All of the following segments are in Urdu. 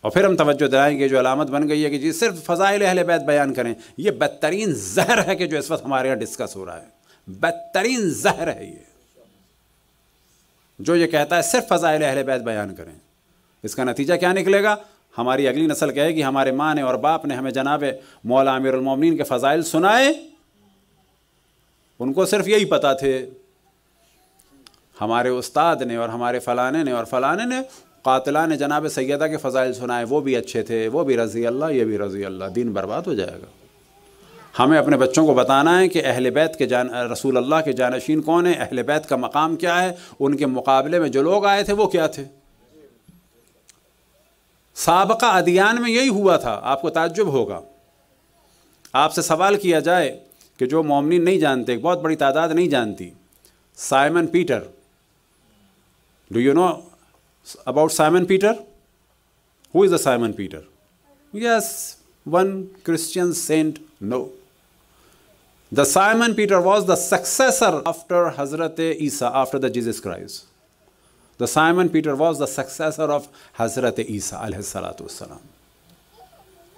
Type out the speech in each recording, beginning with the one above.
اور پھر ہم توجہ دلائیں گے جو علامت بن گئی ہے کہ جی صرف فضائل اہل بیت بیان کریں یہ بدترین زہر ہے کہ جو اس وقت ہمارے یہاں ڈسکس ہو رہا ہے بدترین زہر ہے یہ جو یہ کہتا ہے صرف فضائل اہل بیت بیان کریں اس کا نتیجہ کیا نکلے گا ہماری اگلی نسل کہے گی ہمارے ماں نے اور باپ نے ہمیں جناب مولا امیر المومنین کے فضائل سنائے ان کو صرف یہی پتہ تھے ہمارے استاد نے اور ہمارے فلانے نے اور فلانے نے قاتلہ نے جناب سیدہ کے فضائل سنائے وہ بھی اچھے تھے وہ بھی رضی اللہ یہ بھی رضی اللہ دین برباد ہو جائے گا ہمیں اپنے بچوں کو بتانا ہے کہ اہل بیت کے جان رسول اللہ کے جانشین کون ہیں اہل بیت کا مقام کیا ہے ان کے مقابلے میں جو لوگ آئے تھے وہ کیا تھے سابقہ ادیان میں یہی ہوا تھا آپ کو تعجب ہوگا آپ سے سوال کیا جائے کہ جو مومن نہیں جانتے بہت بڑی تعداد نہیں جانتی Simon Peter do you know about Simon Peter. Who is the Simon Peter? Yes, one Christian saint. No. The Simon Peter was the successor after Hazrat Isa, after the Jesus Christ. The Simon Peter was the successor of Hazrat Isa alayhi salatu wasalam.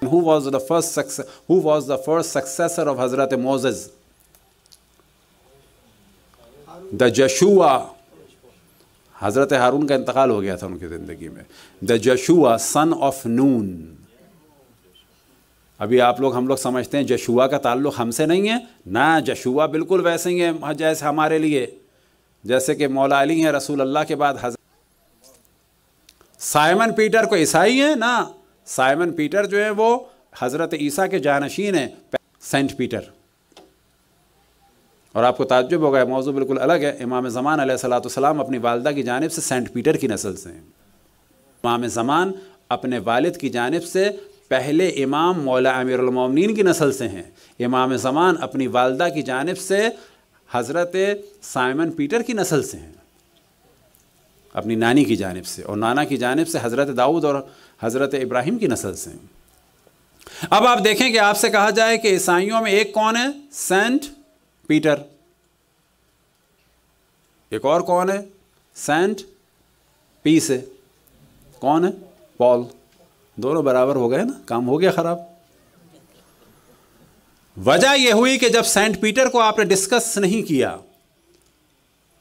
Who was the first success, who was the first successor of Hazrat Moses? The Joshua حضرت ہارون کا انتقال ہو گیا تھا ان کی زندگی میں دا جشوا سن آف نون ابھی آپ لوگ ہم لوگ سمجھتے ہیں جشوا کا تعلق ہم سے نہیں ہے نہ جشوا بالکل ویسے ہی ہے جیسے ہمارے لیے جیسے کہ مولا علی ہیں رسول اللہ کے بعد حضرت سائمن پیٹر کو عیسائی ہیں نا سائمن پیٹر جو ہیں وہ حضرت عیسیٰ کے جانشین ہیں سینٹ پیٹر اور آپ کو تعجب ہوگا یہ موضوع بالکل الگ ہے امام زمان علیہ السلاۃ والسلام اپنی والدہ کی جانب سے سینٹ پیٹر کی نسل سے ہیں امام زمان اپنے والد کی جانب سے پہلے امام مولا امیر المومنین کی نسل سے ہیں امام زمان اپنی والدہ کی جانب سے حضرت سائمن پیٹر کی نسل سے ہیں اپنی نانی کی جانب سے اور نانا کی جانب سے حضرت داؤد اور حضرت ابراہیم کی نسل سے ہیں اب آپ دیکھیں کہ آپ سے کہا جائے کہ عیسائیوں میں ایک کون ہے سینٹ پیٹر ایک اور کون ہے سینٹ سے کون ہے پال دونوں برابر ہو گئے نا کام ہو گیا خراب وجہ یہ ہوئی کہ جب سینٹ پیٹر کو آپ نے ڈسکس نہیں کیا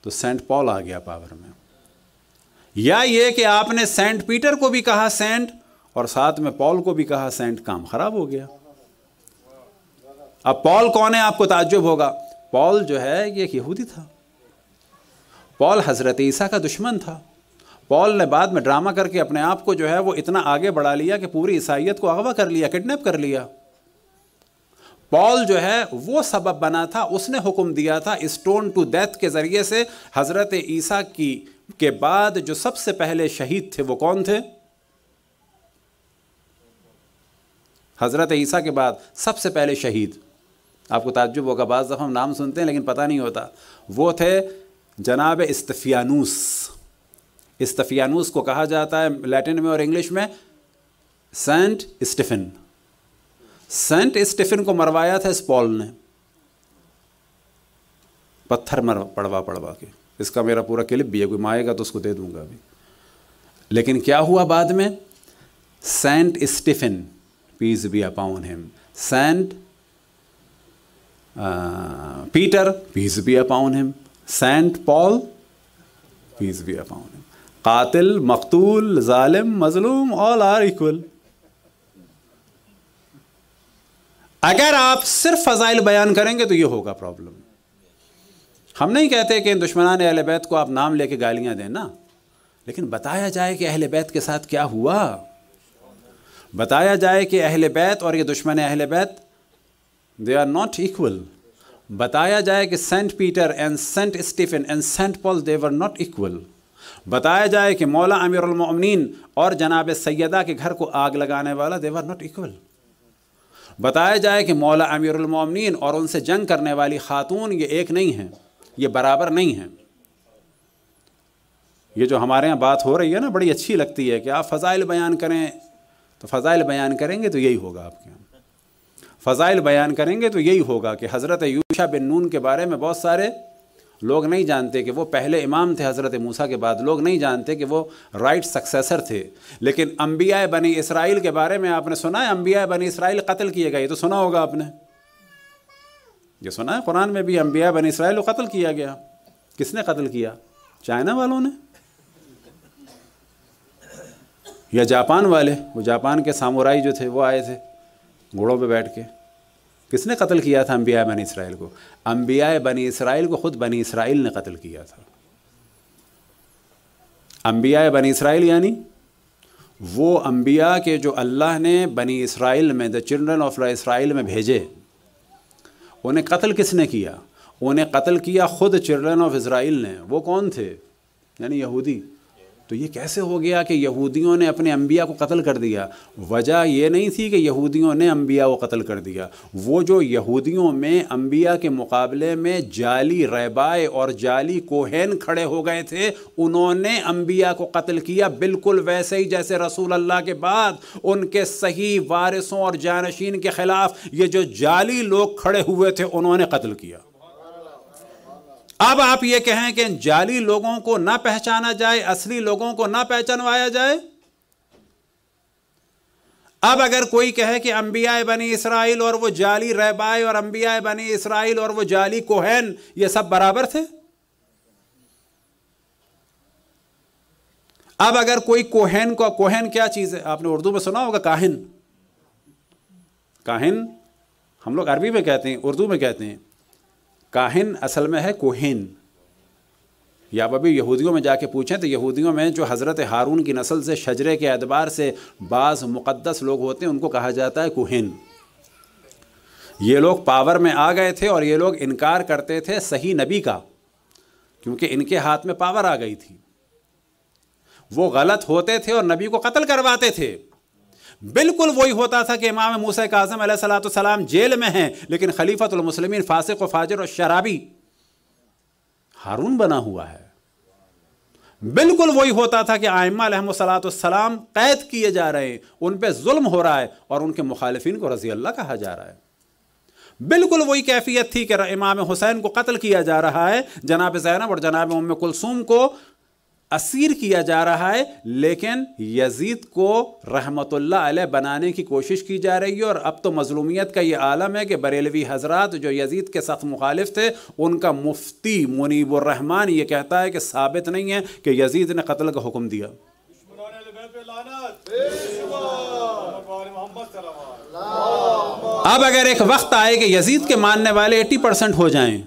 تو سینٹ پال آ گیا پاور میں یا یہ کہ آپ نے سینٹ پیٹر کو بھی کہا سینٹ اور ساتھ میں پال کو بھی کہا سینٹ کام خراب ہو گیا اب پال کون ہے آپ کو تعجب ہوگا پال جو ہے ایک یہودی تھا پال حضرت عیسیٰ کا دشمن تھا پال نے بعد میں ڈرامہ کر کے اپنے آپ کو جو ہے وہ اتنا آگے بڑھا لیا کہ پوری عیسائیت کو اغوا کر لیا کڈنیپ کر لیا پال جو ہے وہ سبب بنا تھا اس نے حکم دیا تھا اسٹون ٹو ڈیتھ کے ذریعے سے حضرت عیسیٰ کی کے بعد جو سب سے پہلے شہید تھے وہ کون تھے حضرت عیسیٰ کے بعد سب سے پہلے شہید آپ کو تعجب ہوگا بعض دفعہ ہم نام سنتے ہیں لیکن پتہ نہیں ہوتا وہ تھے جناب استفیانوس استفیانوس کو کہا جاتا ہے لیٹن میں اور انگلش میں سینٹ اسٹیفن سینٹ اسٹیفن کو مروایا تھا اس پال نے پتھر مر پڑوا پڑوا کے اس کا میرا پورا کلپ بھی ہے کوئی مائے گا تو اس کو دے دوں گا ابھی لیکن کیا ہوا بعد میں saint Stephen peace be upon him saint Peter peace be upon him saint Paul peace be upon him قاتل مقتول ظالم مظلوم آل آر ایکول اگر آپ صرف فضائل بیان کریں گے تو یہ ہوگا پرابلم ہم نہیں کہتے کہ دشمنان اہل بیت کو آپ نام لے کے گالیاں دیں نا لیکن بتایا جائے کہ اہل بیت کے ساتھ کیا ہوا بتایا جائے کہ اہل بیت اور یہ دشمن اہل بیت دے آر ناٹ ایکول بتایا جائے کہ saint Peter and saint Stephen and saint Paul were not equal بتایا جائے کہ مولا امیر المؤمنین اور جناب سیدہ کے گھر کو آگ لگانے والا دے ور ناٹ ایکول بتایا جائے کہ مولا امیر المومنین اور ان سے جنگ کرنے والی خاتون یہ ایک نہیں ہیں یہ برابر نہیں ہیں یہ جو ہمارے یہاں بات ہو رہی ہے نا بڑی اچھی لگتی ہے کہ آپ فضائل بیان کریں تو فضائل بیان کریں گے تو یہی ہوگا آپ کے یہاں فضائل بیان کریں گے تو یہی ہوگا کہ حضرت یوشا بن نون کے بارے میں بہت سارے لوگ نہیں جانتے کہ وہ پہلے امام تھے حضرت موسیٰ کے بعد لوگ نہیں جانتے کہ وہ رائٹ سکسیسر تھے لیکن انبیاء بنی اسرائیل کے بارے میں آپ نے سنا ہے انبیاء بنی اسرائیل قتل کیے گئے یہ تو سنا ہوگا آپ نے یہ سنا ہے قرآن میں بھی انبیاء بنی اسرائیل کو قتل کیا گیا کس نے قتل کیا چائنا والوں نے یا جاپان والے وہ جاپان کے سامورائی جو تھے وہ آئے تھے گھوڑوں پہ بیٹھ کے کس نے قتل کیا تھا انبیاء بنی اسرائیل کو انبیاء بنی اسرائیل کو خود بنی اسرائیل نے قتل کیا تھا انبیاء بنی اسرائیل یعنی وہ انبیاء کے جو اللہ نے بنی اسرائیل میں دا چلڈرن آف اسرائیل میں بھیجے انہیں قتل کس نے کیا انہیں قتل کیا خود چلڈرن آف اسرائیل نے وہ کون تھے یعنی یہودی تو یہ کیسے ہو گیا کہ یہودیوں نے اپنے انبیاء کو قتل کر دیا وجہ یہ نہیں تھی کہ یہودیوں نے انبیاء کو قتل کر دیا وہ جو یہودیوں میں انبیاء کے مقابلے میں جعلی ریبائے اور جعلی کوہین کھڑے ہو گئے تھے انہوں نے انبیاء کو قتل کیا بالکل ویسے ہی جیسے رسول اللہ کے بعد ان کے صحیح وارثوں اور جانشین کے خلاف یہ جو جعلی لوگ کھڑے ہوئے تھے انہوں نے قتل کیا اب آپ یہ کہیں کہ جعلی لوگوں کو نہ پہچانا جائے اصلی لوگوں کو نہ پہچانوایا جائے اب اگر کوئی کہے کہ انبیاء بنی اسرائیل اور وہ جعلی رہبائے اور انبیاء بنی اسرائیل اور وہ جعلی کوہین یہ سب برابر تھے اب اگر کوئی کوہین کو کوہین کیا چیز ہے آپ نے اردو میں سنا ہوگا کاہن کاہن ہم لوگ عربی میں کہتے ہیں اردو میں کہتے ہیں کاہن اصل میں ہے کوہین یا آپ ابھی یہودیوں میں جا کے پوچھیں تو یہودیوں میں جو حضرت ہارون کی نسل سے شجرے کے اعتبار سے بعض مقدس لوگ ہوتے ہیں ان کو کہا جاتا ہے کوہین یہ لوگ پاور میں آ گئے تھے اور یہ لوگ انکار کرتے تھے صحیح نبی کا کیونکہ ان کے ہاتھ میں پاور آ گئی تھی وہ غلط ہوتے تھے اور نبی کو قتل کرواتے تھے بالکل وہی ہوتا تھا کہ امام موسیٰ کاظم علیہ السلام جیل میں ہیں لیکن خلیفۃ المسلمین فاسق و فاجر اور شرابی ہارون بنا ہوا ہے بالکل وہی ہوتا تھا کہ آئمہ علیہ السلاۃ السلام قید کیے جا رہے ہیں ان پہ ظلم ہو رہا ہے اور ان کے مخالفین کو رضی اللہ کہا جا رہا ہے بالکل وہی کیفیت تھی کہ امام حسین کو قتل کیا جا رہا ہے جناب زینب اور جناب ام کلسوم کو اسیر کیا جا رہا ہے لیکن یزید کو رحمت اللہ علیہ بنانے کی کوشش کی جا رہی ہے اور اب تو مظلومیت کا یہ عالم ہے کہ بریلوی حضرات جو یزید کے سخت مخالف تھے ان کا مفتی منیب الرحمن یہ کہتا ہے کہ ثابت نہیں ہے کہ یزید نے قتل کا حکم دیا اب اگر ایک وقت آئے کہ یزید کے ماننے والے ایٹی پرسنٹ ہو جائیں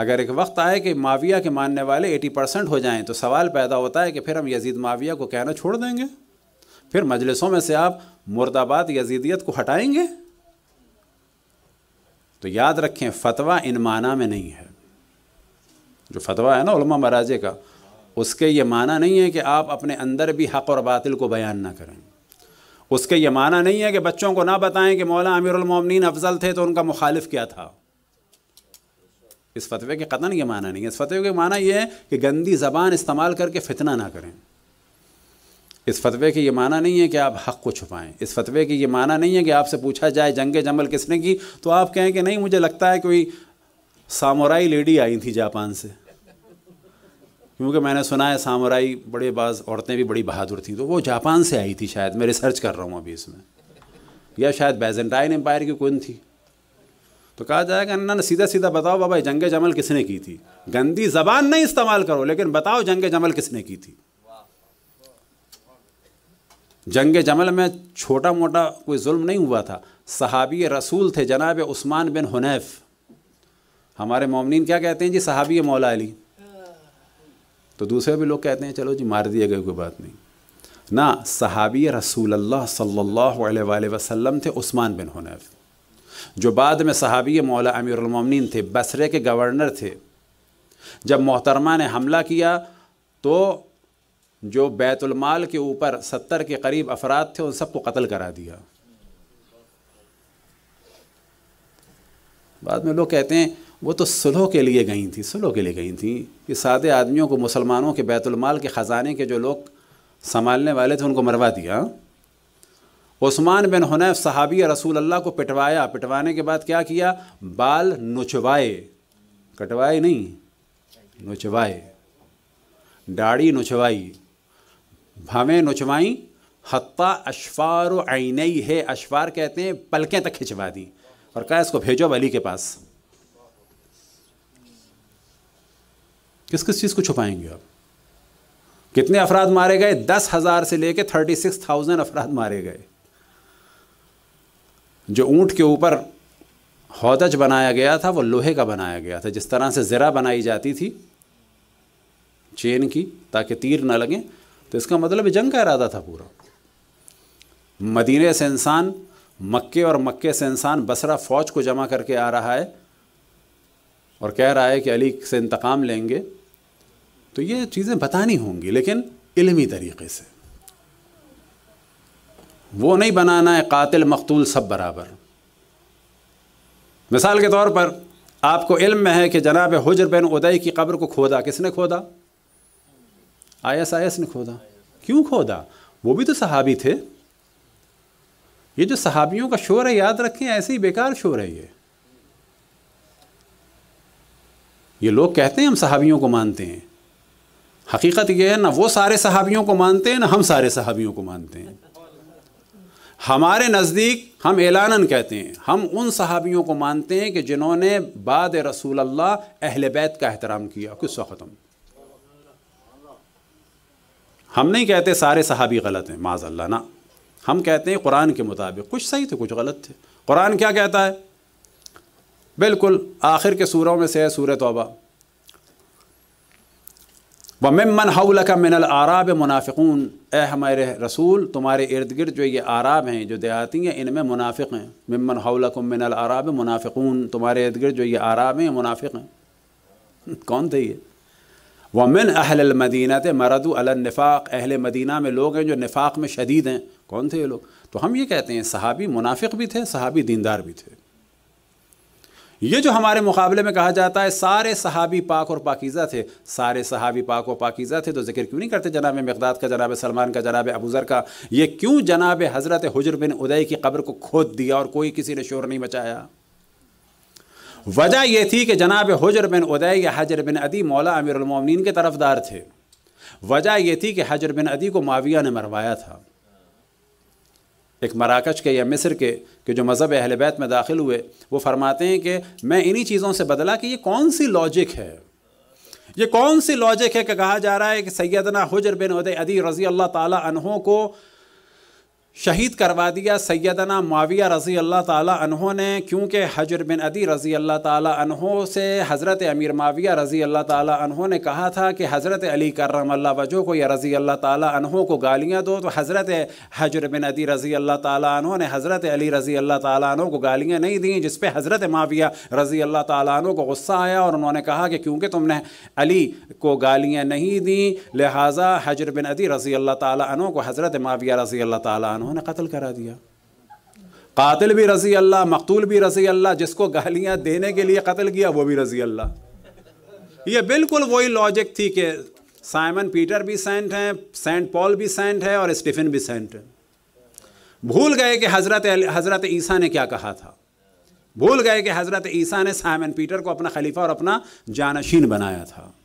اگر ایک وقت آئے کہ معاویہ کے ماننے والے ایٹی پرسنٹ ہو جائیں تو سوال پیدا ہوتا ہے کہ پھر ہم یزید معاویہ کو کہنا چھوڑ دیں گے پھر مجلسوں میں سے آپ مرد آباد یزیدیت کو ہٹائیں گے تو یاد رکھیں فتویٰ ان معنی میں نہیں ہے جو فتویٰ ہے نا علماء مراجے کا اس کے یہ معنی نہیں ہے کہ آپ اپنے اندر بھی حق اور باطل کو بیان نہ کریں اس کے یہ معنی نہیں ہے کہ بچوں کو نہ بتائیں کہ مولا امیر المومنین افضل تھے تو ان کا مخالف کیا تھا اس فتوے کے قطن یہ معنی نہیں ہے اس فتوے کے معنی یہ ہے کہ گندی زبان استعمال کر کے فتنہ نہ کریں اس فتوے کے یہ معنی نہیں ہے کہ آپ حق کو چھپائیں اس فتوے کے یہ معنی نہیں ہے کہ آپ سے پوچھا جائے جنگ جمل کس نے کی تو آپ کہیں کہ نہیں مجھے لگتا ہے کوئی سامورائی لیڈی آئی تھی جاپان سے کیونکہ میں نے سنا ہے سامورائی بڑے بعض عورتیں بھی بڑی بہادر تھیں تو وہ جاپان سے آئی تھی شاید میں ریسرچ کر رہا ہوں ابھی اس میں یا شاید بیزنٹائن امپائر کی کون تھی تو کہا جائے گا نہ نے سیدھا سیدھا بتاؤ بابا جنگ جمل کس نے کی تھی گندی زبان نہیں استعمال کرو لیکن بتاؤ جنگ جمل کس نے کی تھی جنگ جمل میں چھوٹا موٹا کوئی ظلم نہیں ہوا تھا صحابی رسول تھے جناب عثمان بن حنیف ہمارے مومنین کیا کہتے ہیں جی صحابی مولا علی تو دوسرے بھی لوگ کہتے ہیں چلو جی مار دیا گئے کوئی بات نہیں نہ صحابی رسول اللہ صلی اللہ علیہ وآلہ وسلم تھے عثمان بن حنیف جو بعد میں صحابی مولا امیر المومنین تھے بصرے کے گورنر تھے جب محترمہ نے حملہ کیا تو جو بیت المال کے اوپر ستر کے قریب افراد تھے ان سب کو قتل کرا دیا بعد میں لوگ کہتے ہیں وہ تو سلو کے لیے گئی تھیں سلو کے لیے گئی تھیں کہ سادے آدمیوں کو مسلمانوں کے بیت المال کے خزانے کے جو لوگ سنبھالنے والے تھے ان کو مروا دیا عثمان بن حنیف صحابی رسول اللہ کو پٹوایا پٹوانے کے بعد کیا کیا بال نچوائے کٹوائے نہیں نچوائے داڑھی نچوائی بھویں نچوائیں حتیٰ اشفار و عینئی ہے اشفار کہتے ہیں پلکیں تک کھچوا دی اور کہا اس کو بھیجو علی کے پاس کس کس چیز کو چھپائیں گے آپ کتنے افراد مارے گئے دس ہزار سے لے کے تھرٹی سکس تھاؤزینڈ افراد مارے گئے جو اونٹ کے اوپر ہودج بنایا گیا تھا وہ لوہے کا بنایا گیا تھا جس طرح سے زرا بنائی جاتی تھی چین کی تاکہ تیر نہ لگیں تو اس کا مطلب جنگ کا ارادہ تھا پورا مدینہ سے انسان مکے اور مکے سے انسان بسرا فوج کو جمع کر کے آ رہا ہے اور کہہ رہا ہے کہ علی سے انتقام لیں گے تو یہ چیزیں بتانی ہوں گی لیکن علمی طریقے سے وہ نہیں بنانا ہے قاتل مقتول سب برابر مثال کے طور پر آپ کو علم میں ہے کہ جناب حجر بن ادئی کی قبر کو کھودا کس نے کھودا آئی ایس آئی ایس نے کھودا کیوں کھودا وہ بھی تو صحابی تھے یہ جو صحابیوں کا شور ہے یاد رکھیں ایسے ہی بیکار شور ہے یہ یہ لوگ کہتے ہیں ہم صحابیوں کو مانتے ہیں حقیقت یہ ہے نہ وہ سارے صحابیوں کو مانتے ہیں نہ ہم سارے صحابیوں کو مانتے ہیں ہمارے نزدیک ہم اعلاناً کہتے ہیں ہم ان صحابیوں کو مانتے ہیں کہ جنہوں نے بعد رسول اللہ اہل بیت کا احترام کیا کس وقت ختم ہم نہیں کہتے سارے صحابی غلط ہیں معاذ اللہ نا ہم کہتے ہیں قرآن کے مطابق کچھ صحیح تھے کچھ غلط تھے قرآن کیا کہتا ہے بالکل آخر کے سوروں میں سے ہے سور توبہ و ممن حول کا من العراب منافقون اے ہمارے رسول تمہارے ارد گرد جو یہ آراب ہیں جو دیہاتی ہیں ان میں منافق ہیں ممن حول لکھ من العراب منافقون تمہارے ارد گرد جو یہ آراب ہیں منافق ہیں کون تھے یہ ومن اہل المدینہ تھے مردو النفاق اہل مدینہ میں لوگ ہیں جو نفاق میں شدید ہیں کون تھے یہ لوگ تو ہم یہ کہتے ہیں صحابی منافق بھی تھے صحابی دیندار بھی تھے یہ جو ہمارے مقابلے میں کہا جاتا ہے سارے صحابی پاک اور پاکیزہ تھے سارے صحابی پاک اور پاکیزہ تھے تو ذکر کیوں نہیں کرتے جناب مقداد کا جناب سلمان کا جناب ابوذر کا یہ کیوں جناب حضرت حجر بن ادے کی قبر کو کھود دیا اور کوئی کسی نے شور نہیں مچایا وجہ یہ تھی کہ جناب حجر بن ادے یا حجر بن عدی مولا امیر المومنین کے طرف دار تھے وجہ یہ تھی کہ حجر بن عدی کو معاویہ نے مروایا تھا ایک مراکش کے یا مصر کے کہ جو مذہب اہل بیت میں داخل ہوئے وہ فرماتے ہیں کہ میں انہی چیزوں سے بدلا کہ یہ کون سی لاجک ہے یہ کون سی لوجک ہے کہ کہا جا رہا ہے کہ سیدنا حجر بن عدی رضی اللہ تعالیٰ عنہوں کو شہید کروا دیا سیدنا معاویہ رضی اللہ تعالیٰ عنہ نے کیونکہ حجر بن عدی رضی اللہ تعالیٰ عنہ سے حضرت امیر معاویہ رضی اللہ تعالیٰ عنہ نے کہا تھا کہ حضرت علی کرم اللہ وجہ کو یا رضی اللہ تعالیٰ عنہ کو گالیاں دو تو حضرت حجر بن عدی رضی اللہ تعالیٰ عنہ نے حضرت علی رضی اللہ تعالیٰ عنہ کو گالیاں نہیں دیں جس پہ حضرت معاویہ رضی اللہ تعالیٰ عنہ کو غصہ آیا اور انہوں نے کہا کہ کیونکہ تم نے علی کو گالیاں نہیں دیں لہٰذا حجر بن عدی رضی اللہ تعالیٰ عنہ کو حضرت معاویہ رضی اللہ تعالیٰ عنہ قتل کرا دیا قاتل بھی رضی اللہ مقتول بھی رضی اللہ جس کو گہلیاں دینے کے لیے قتل کیا وہ بھی رضی اللہ یہ بالکل وہی لاجک تھی کہ سائمن پیٹر بھی سینٹ ہیں سینٹ پال بھی سینٹ ہے اور اسٹیفن بھی سینٹ ہے بھول گئے کہ حضرت حضرت عیسیٰ نے کیا کہا تھا بھول گئے کہ حضرت عیسیٰ نے سائمن پیٹر کو اپنا خلیفہ اور اپنا جانشین بنایا تھا